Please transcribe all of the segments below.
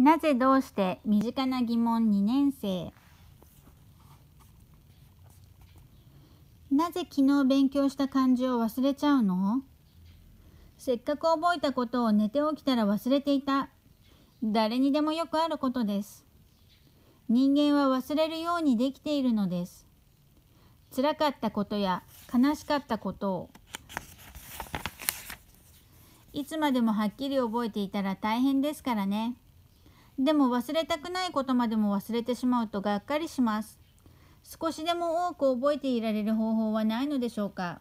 なぜどうして身近な疑問2年生なぜ昨日勉強した漢字を忘れちゃうのせっかく覚えたことを寝て起きたら忘れていた誰にでもよくあることです人間は忘れるようにできているのです辛かったことや悲しかったことをいつまでもはっきり覚えていたら大変ですからね。でも忘れたくないことまでも忘れてしまうとがっかりします。少しでも多く覚えていられる方法はないのでしょうか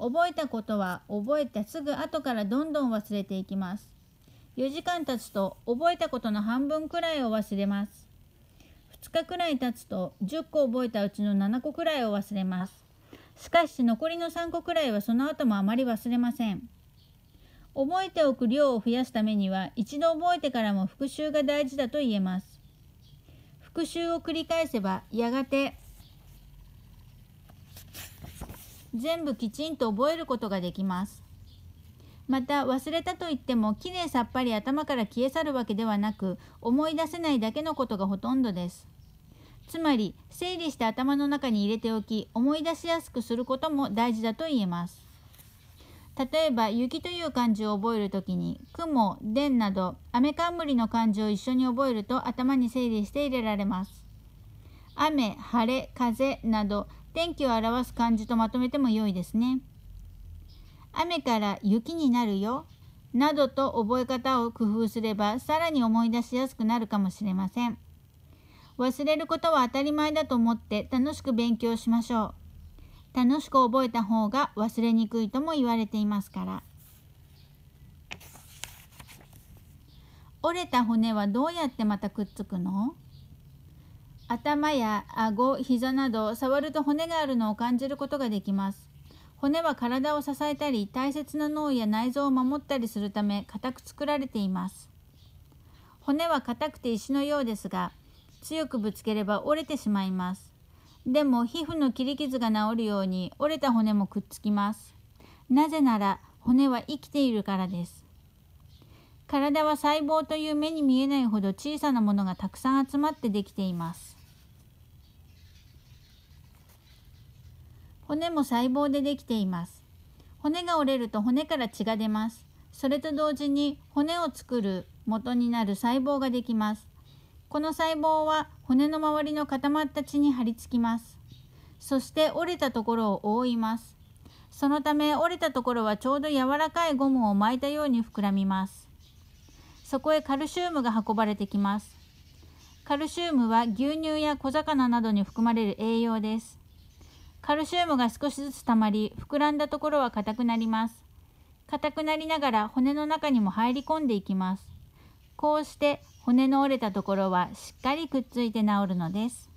覚えたことは覚えたすぐ後からどんどん忘れていきます。4時間経つと覚えたことの半分くらいを忘れます。2日くらい経つと10個覚えたうちの7個くらいを忘れます。しかし残りの3個くらいはその後もあまり忘れません。覚えておく量を増やすためには一度覚えてからも復習が大事だと言えます復習を繰り返せばやがて全部きちんと覚えることができますまた忘れたといってもきれいさっぱり頭から消え去るわけではなく思い出せないだけのことがほとんどですつまり整理して頭の中に入れておき思い出しやすくすることも大事だと言えます例えば雪という漢字を覚えるときに雲、電など雨冠の漢字を一緒に覚えると頭に整理して入れられます。雨、晴れ、風など天気を表す漢字とまとめても良いですね。雨から雪になるよなどと覚え方を工夫すればさらに思い出しやすくなるかもしれません。忘れることは当たり前だと思って楽しく勉強しましょう。楽しく覚えた方が忘れにくいとも言われていますから折れた骨はどうやってまたくっつくの頭や顎、膝など触ると骨があるのを感じることができます。骨は体を支えたり大切な脳や内臓を守ったりするため固く作られています。骨は硬くて石のようですが強くぶつければ折れてしまいます。でも皮膚の切り傷が治るように折れた骨もくっつきます。なぜなら骨は生きているからです。体は細胞という目に見えないほど小さなものがたくさん集まってできています。骨も細胞でできています。骨が折れると骨から血が出ます。それと同時に骨を作る元になる細胞ができます。この細胞は骨の周りの固まった血に張り付きます。そして折れたところを覆います。そのため折れたところはちょうど柔らかいゴムを巻いたように膨らみます。そこへカルシウムが運ばれてきます。カルシウムは牛乳や小魚などに含まれる栄養です。カルシウムが少しずつ溜まり、膨らんだところは硬くなります。硬くなりながら骨の中にも入り込んでいきます。こうして骨の折れたところはしっかりくっついて治るのです。